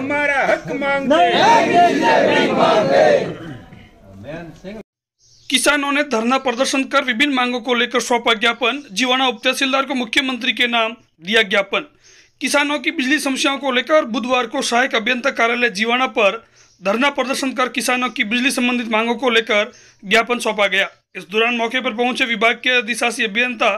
हमारा हक मांगते किसानों ने धरना प्रदर्शन कर विभिन्न मांगों को लेकर सौंपा ज्ञापन जीवाणा उप तहसीलदार को मुख्यमंत्री के नाम दिया ज्ञापन किसानों की बिजली समस्याओं को लेकर बुधवार को सहायक अभियंता कार्यालय जीवाणा पर धरना प्रदर्शन कर किसानों की बिजली संबंधित मांगों को लेकर ज्ञापन सौंपा गया इस दौरान मौके पर पहुंचे विभाग के अधिशासी अभियंता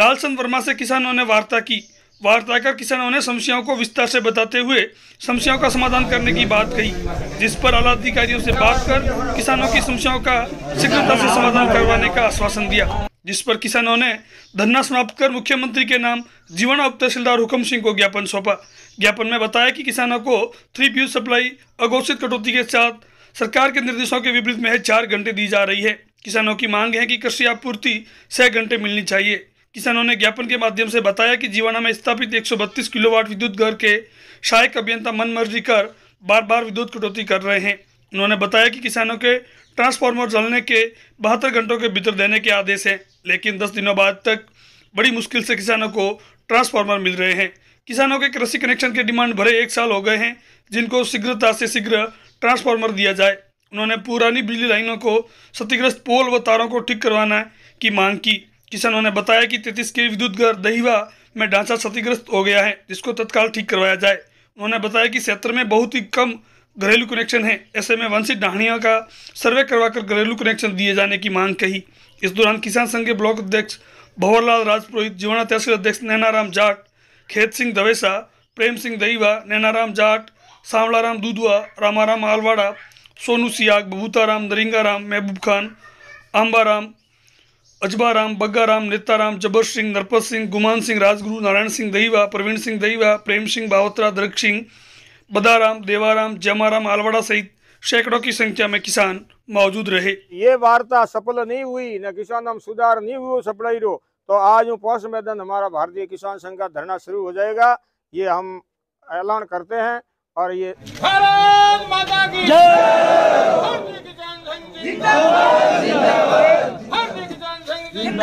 लालचंद वर्मा से किसानों ने वार्ता की वार्ता कर किसानों ने समस्याओं को विस्तार से बताते हुए समस्याओं का समाधान करने की बात कही जिस पर आला अधिकारियों से बात कर किसानों की समस्याओं का शीघ्रता से समाधान करवाने का आश्वासन दिया जिस पर किसानों ने धरना समाप्त कर मुख्यमंत्री के नाम जीवन उप तहसीलदार हुक्म सिंह को ज्ञापन सौंपा ज्ञापन में बताया कि किसानों को थ्री पी सप्लाई अघोषित कटौती के साथ सरकार के निर्देशों के विपरीत में चार घंटे दी जा रही है किसानों की मांग है कि कृषि आपूर्ति छह घंटे मिलनी चाहिए किसानों ने ज्ञापन के माध्यम से बताया कि जीवाना में स्थापित एक किलोवाट विद्युत घर के सहायक अभियंता मनमर्जी कर बार बार विद्युत कटौती कर रहे हैं उन्होंने बताया कि किसानों के ट्रांसफार्मर जलने के बहत्तर घंटों के भीतर देने के आदेश हैं लेकिन दस दिनों बाद तक बड़ी मुश्किल से किसानों को ट्रांसफार्मर मिल रहे हैं किसानों के कृषि कनेक्शन के डिमांड भरे एक साल हो गए हैं जिनको शीघ्रता से शीघ्र ट्रांसफार्मर दिया जाए उन्होंने पुरानी बिजली लाइनों को क्षतिग्रस्त पोल व तारों को ठीक करवाना की मांग की किसानों ने बताया कि तैतीस के विद्युत घर दहीवा में ढांचा क्षतिग्रस्त हो गया है जिसको तत्काल ठीक करवाया जाए उन्होंने बताया कि क्षेत्र में बहुत ही कम घरेलू कनेक्शन है ऐसे में वंशित ढाणिया का सर्वे करवाकर घरेलू कनेक्शन दिए जाने की मांग कही इस दौरान किसान संघ के ब्लॉक अध्यक्ष भंवरलाल राजपुरोहित जीवना तहसील अध्यक्ष नैनाराम जाट खेत सिंह दवेसा प्रेम सिंह दहीवा नैनाराम जाट सांवलाराम दूधवा रामाराम आलवाड़ा सोनू सियाग बबूताराम दरिंगाराम महबूब खान आम्बाराम अजबाराम बग्गाराम नेताराम जबर सिंह नरपत सिंह गुमान सिंह राजगुरु नारायण सिंह दहीवा प्रवीण सिंह दहीवा प्रेम सिंह बावत्रा दरक सिंह बदाराम देवाराम जमाराम आलवाड़ा सहित सैकड़ों की संख्या में किसान मौजूद रहे ये वार्ता सफल नहीं हुई न किसान हम सुधार नहीं हुए सप्लाई रो तो आज पौष मैदान हमारा भारतीय किसान संघ का धरना शुरू हो जाएगा ये हम ऐलान करते हैं और ये भारत माता की जय